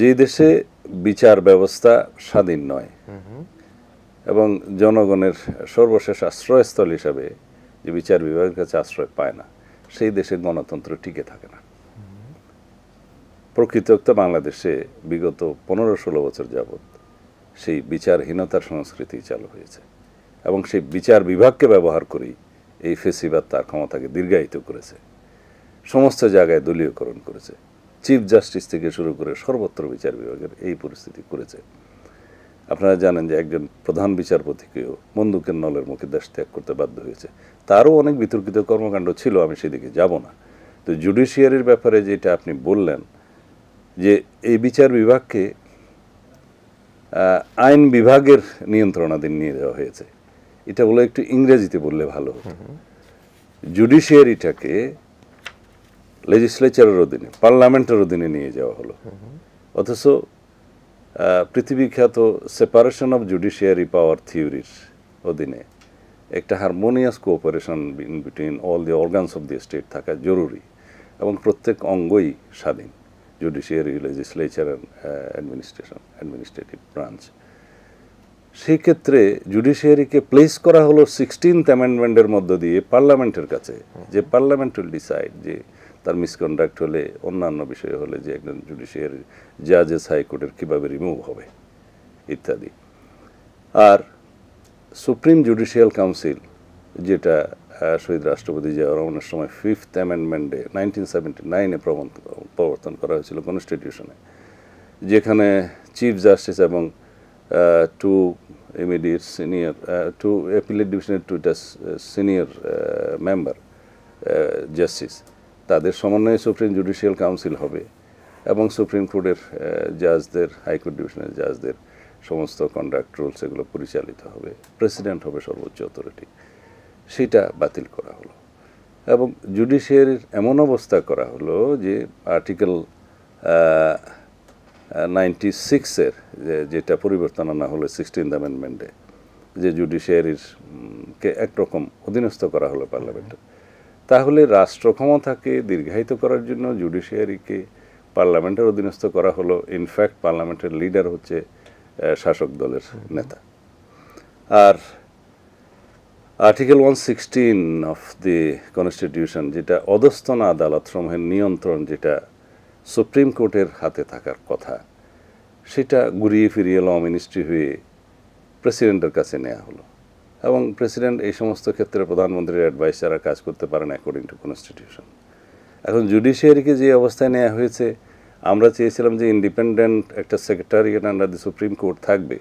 যে দেশে বিচার ব্যবস্থা স্বাধীন নয় এবং জনগণের সর্বশেষ আশ্রয়স্থল হিসাবে যে বিচার বিভাগের কাছে আশ্রয় পায় না সেই দেশে গণতন্ত্র টিকে থাকে না প্রকৃত বাংলাদেশে বিগত পনেরো ষোলো বছর যাবৎ সেই বিচারহীনতার সংস্কৃতি চালু হয়েছে এবং সেই বিচার বিভাগকে ব্যবহার করেই এই ফেসিবাদ তার ক্ষমতাকে দীর্ঘায়িত করেছে সমস্ত জায়গায় দলীয়করণ করেছে চিফ জাস্টিস থেকে শুরু করে সর্বত্র বিচার বিভাগের এই পরিস্থিতি করেছে আপনারা জানেন যে একজন প্রধান বিচারপতিকেও বন্দুকের নলের মুখে দেশ ত্যাগ করতে বাধ্য হয়েছে তারও অনেক বিতর্কিত কর্মকাণ্ড ছিল আমি সেদিকে যাব না তো জুডিশিয়ারির ব্যাপারে যেটা আপনি বললেন যে এই বিচার বিভাগকে আইন বিভাগের নিয়ন্ত্রণাধীন নিয়ে দেওয়া হয়েছে এটা বলে একটু ইংরেজিতে বললে ভালো হতো জুডিশিয়ারিটাকে লেজিসলেচারের অধীনে পার্লামেন্টের অধীনে নিয়ে যাওয়া হলো অথচ পৃথিবীখ্যাত সেপারেশন অফ জুডিশিয়ারি পাওয়ার থিওরির অধীনে একটা harmonious cooperation in between all the organs of the state থাকা জরুরি এবং প্রত্যেক অঙ্গই স্বাধীন judiciary legislature administration administrative branch সেই ক্ষেত্রে জুডিশিয়ারিকে প্লেস করা হলো সিক্সটিন্থ অ্যামেন্ডমেন্টের মধ্য দিয়ে পার্লামেন্টের কাছে যে পার্লামেন্ট উইল ডিসাইড যে তার মিসকন্ডাক্ট হলে অন্যান্য বিষয় হলে যে একজন জুডিশিয়ারি জাজেস হাইকোর্টের কীভাবে রিমুভ হবে ইত্যাদি আর সুপ্রিম জুডিশিয়াল কাউন্সিল যেটা শহীদ রাষ্ট্রপতি জিয়া রহমানের সময় ফিফথ অ্যামেন্ডমেন্টে নাইনটিন সেভেন্টি নাইনে প্রবর্তন করা হয়েছিল কনস্টিটিউশনে যেখানে চিফ জাস্টিস এবং two immediate senior two appellate ডিভিশনের টু সিনিয়র মেম্বার জাস্টিস তাদের সমন্বয়ে সুপ্রিম জুডিশিয়াল কাউন্সিল হবে এবং সুপ্রিম কোর্টের জাজদের হাইকোর্ট ডিভিশনের জাজদের সমস্ত কন্ডাক্ট রুলস এগুলো পরিচালিত হবে প্রেসিডেন্ট হবে সর্বোচ্চ অথরিটি সেটা বাতিল করা হলো এবং জুডিশিয়ারির এমন অবস্থা করা হলো যে আর্টিকেল নাইনটি সিক্সের যেটা পরিবর্তন আনা হলো সিক্সটিন্থ অ্যামেন্ডমেন্টে যে জুডিশিয়ারির কে একরকম অধীনস্থ করা হলো পার্লামেন্টে তাহলে রাষ্ট্র ক্ষমতাকে দীর্ঘায়িত করার জন্য জুডিশিয়ারিকে পার্লামেন্টের অধীনস্থ করা হলো ইনফ্যাক্ট পার্লামেন্টের লিডার হচ্ছে শাসক দলের নেতা আর article one sixteen of the constitution যেটা অধস্তনা আদালত সমূহের নিয়ন্ত্রণ যেটা সুপ্রিম কোর্টের হাতে থাকার কথা সেটা ঘুরিয়ে ফিরিয়ে ল মিনিস্ট্রি হয়ে প্রেসিডেন্টের কাছে নেওয়া হলো এবং প্রেসিডেন্ট এই সমস্ত ক্ষেত্রে প্রধানমন্ত্রীর অ্যাডভাইস ছাড়া কাজ করতে পারেন অ্যাকর্ডিং টু কনস্টিটিউশন এখন জুডিশিয়ারিকে যে অবস্থায় নেওয়া হয়েছে আমরা চেয়েছিলাম যে ইন্ডিপেন্ডেন্ট একটা secretariat under the supreme court থাকবে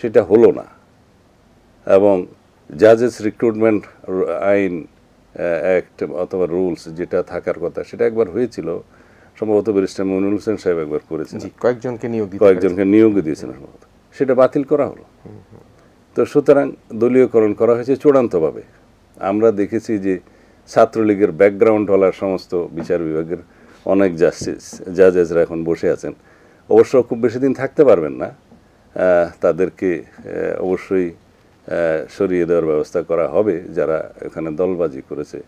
সেটা হলো না এবং জাজেস রিক্রুটমেন্ট আইন অ্যাক্ট অথবা রুলস যেটা থাকার কথা সেটা একবার হয়েছিল সম্ভবত বিরিস্টার মনুল হোসেন সাহেব একবার করেছেন কয়েকজনকে নিয়োগ কয়েকজনকে নিয়োগ দিয়েছেন সেটা বাতিল করা হলো তো সুতরাং দলীয়করণ করা হয়েছে চূড়ান্তভাবে আমরা দেখেছি যে ছাত্রলীগের ব্যাকগ্রাউন্ডওয়ালা সমস্ত বিচার বিভাগের অনেক জাস্টিস জাজেসরা এখন বসে আছেন অবশ্য খুব বেশি দিন থাকতে পারবেন না তাদেরকে অবশ্যই সরিয়ে দেওয়ার ব্যবস্থা করা হবে যারা এখানে দলবাজি করেছে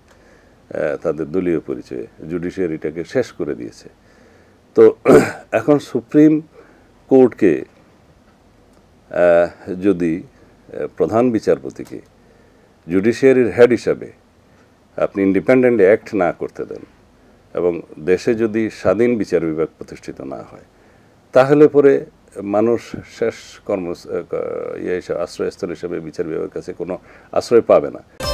তাদের দলীয় পরিচয়ে জুডিশিয়ারিটাকে শেষ করে দিয়েছে তো এখন সুপ্রিম কোর্টকে যদি প্রধান বিচারপতিকে জুডিশিয়ারির হেড হিসাবে আপনি ইন্ডিপেন্ডেন্টলি অ্যাক্ট না করতে দেন এবং দেশে যদি স্বাধীন বিচার বিভাগ প্রতিষ্ঠিত না হয় তাহলে পরে মানুষ শেষ কর্ম ইয়ে হিসাবে আশ্রয়স্থল হিসাবে বিচার বিভাগের কাছে কোনো আশ্রয় পাবে না